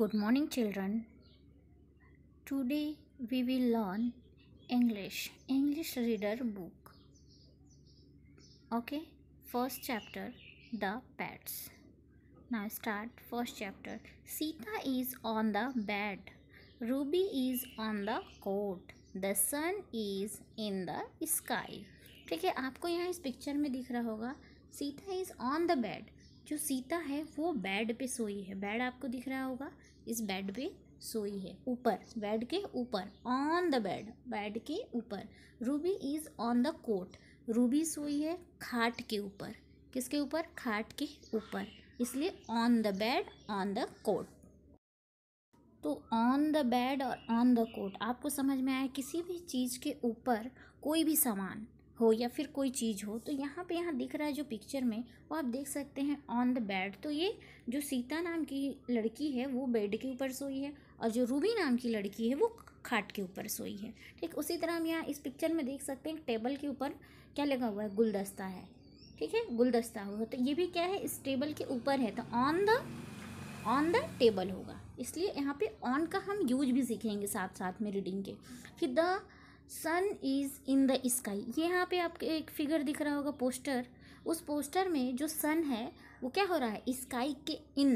Good morning, children. Today we will learn English, English reader book. Okay, first chapter The Pets. Now start first chapter. Sita is on the bed, Ruby is on the coat, the sun is in the sky. ठीक है आपको यहाँ इस picture में दिख रहा होगा Sita is on the bed जो सीता है वो बेड पे सोई है बेड आपको दिख रहा होगा इस बेड पे सोई है ऊपर बेड के ऊपर ऑन द बेड बेड के ऊपर Ruby is on the cot Ruby सोई है खाट के ऊपर किसके ऊपर खाट के ऊपर इसलिए on the bed on the cot तो ऑन द बेड और ऑन द कोट आपको समझ में आया किसी भी चीज़ के ऊपर कोई भी सामान हो या फिर कोई चीज़ हो तो यहाँ पे यहाँ दिख रहा है जो पिक्चर में वो आप देख सकते हैं ऑन द बेड तो ये जो सीता नाम की लड़की है वो बेड के ऊपर सोई है और जो रूबी नाम की लड़की है वो खाट के ऊपर सोई है ठीक उसी तरह हम यहाँ इस पिक्चर में देख सकते हैं टेबल के ऊपर क्या लगा हुआ है गुलदस्ता है ठीक है गुलदस्ता हुआ तो ये भी क्या है इस टेबल के ऊपर है तो on the on the table होगा इसलिए यहाँ पे ऑन का हम यूज भी सीखेंगे साथ साथ में रीडिंग के फिर the sun is in the sky ये यहाँ पे आपके एक फिगर दिख रहा होगा पोस्टर उस पोस्टर में जो सन है वो क्या हो रहा है स्काई के इन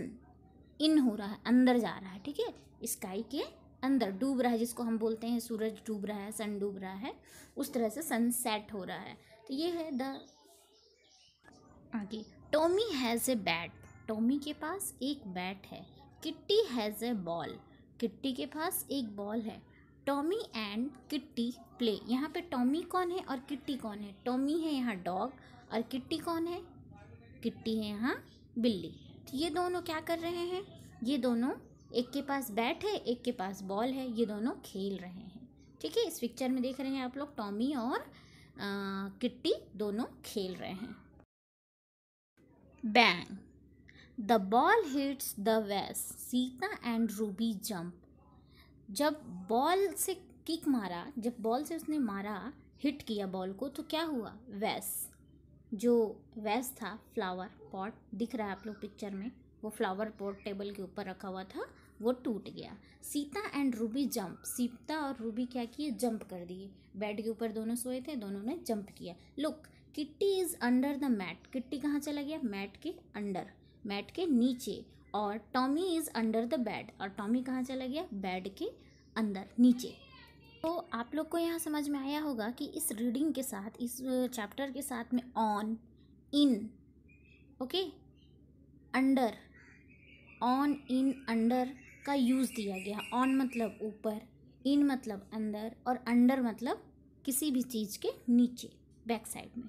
इन हो रहा है अंदर जा रहा है ठीक है स्काई के अंदर डूब रहा है जिसको हम बोलते हैं सूरज डूब रहा है सन डूब रहा है उस तरह से सन सेट हो रहा है तो ये है द आगे Tommy has a bat Tommy के पास एक बैट है Kitty has a ball Kitty के पास एक बॉल है टॉमी एंड किट्टी प्ले यहाँ पे टॉमी कौन है और किट्टी कौन है टॉमी है यहाँ डॉग और किट्टी कौन है किट्टी है यहाँ बिल्ली तो ये दोनों क्या कर रहे हैं ये दोनों एक के पास बैट है एक के पास बॉल है ये दोनों खेल रहे हैं ठीक है इस पिक्चर में देख रहे हैं आप लोग टॉमी और आ, किट्टी दोनों खेल रहे हैं bang the ball hits the vase Sita and Ruby jump जब बॉल से किक मारा जब बॉल से उसने मारा हिट किया बॉल को तो क्या हुआ वैस जो वैस था फ्लावर पॉट दिख रहा है आप लोग पिक्चर में वो फ्लावर पॉट टेबल के ऊपर रखा हुआ था वो टूट गया Sita and Ruby jump Sita और रूबी क्या किए जंप कर दिए बेड के ऊपर दोनों सोए थे दोनों ने जंप किया look Kitty is under the mat Kitty कहाँ चला गया मैट के अंडर मैट के नीचे और Tommy is under the bed और टॉमी कहाँ चला गया बेड के अंदर नीचे तो आप लोग को यहाँ समझ में आया होगा कि इस रीडिंग के साथ इस चैप्टर के साथ में on in okay under on in under का यूज़ दिया गया ऑन मतलब ऊपर इन मतलब अंदर और अंडर मतलब किसी भी चीज़ के नीचे बैक साइड में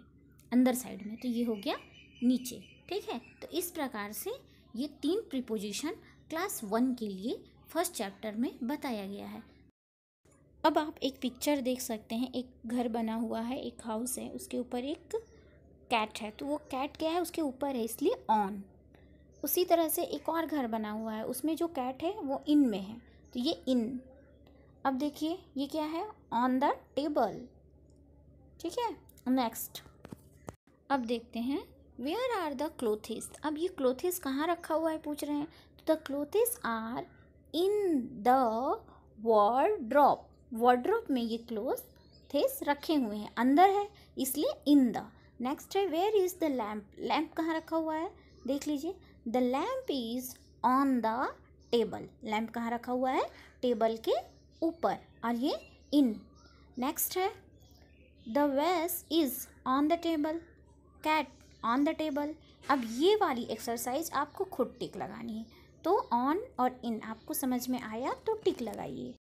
अंदर साइड में तो ये हो गया नीचे ठीक है तो इस प्रकार से ये तीन प्रिपोजिशन क्लास वन के लिए फर्स्ट चैप्टर में बताया गया है अब आप एक पिक्चर देख सकते हैं एक घर बना हुआ है एक हाउस है उसके ऊपर एक कैट है तो वो कैट क्या है उसके ऊपर है इसलिए ऑन उसी तरह से एक और घर बना हुआ है उसमें जो कैट है वो इन में है तो ये इन अब देखिए ये क्या है ऑन द टेबल ठीक है नेक्स्ट अब देखते हैं वेयर आर द क्लोथिस अब ये क्लोथिस कहाँ रखा हुआ है पूछ रहे हैं तो the clothes are in the wardrobe wardrobe में ये क्लोथ थेस रखे हुए हैं अंदर है इसलिए इन द नेक्स्ट है where is the lamp lamp कहाँ रखा हुआ है देख लीजिए the lamp is on the table lamp कहाँ रखा हुआ है टेबल के ऊपर और ये इन नेक्स्ट है the vase is on the table cat on the table अब ये वाली एक्सरसाइज आपको खुद टिक लगानी है तो ऑन और इन आपको समझ में आया तो टिक लगाइए